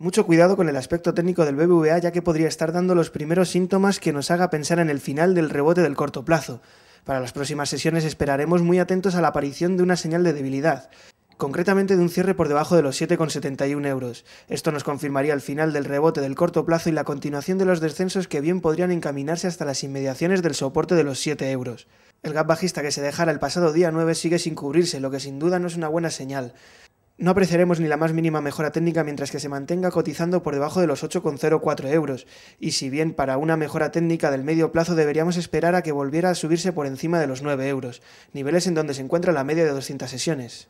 Mucho cuidado con el aspecto técnico del BBVA ya que podría estar dando los primeros síntomas que nos haga pensar en el final del rebote del corto plazo. Para las próximas sesiones esperaremos muy atentos a la aparición de una señal de debilidad, concretamente de un cierre por debajo de los 7,71 euros. Esto nos confirmaría el final del rebote del corto plazo y la continuación de los descensos que bien podrían encaminarse hasta las inmediaciones del soporte de los 7 euros. El gap bajista que se dejara el pasado día 9 sigue sin cubrirse, lo que sin duda no es una buena señal. No apreciaremos ni la más mínima mejora técnica mientras que se mantenga cotizando por debajo de los 8,04 euros, y si bien para una mejora técnica del medio plazo deberíamos esperar a que volviera a subirse por encima de los 9 euros, niveles en donde se encuentra la media de 200 sesiones.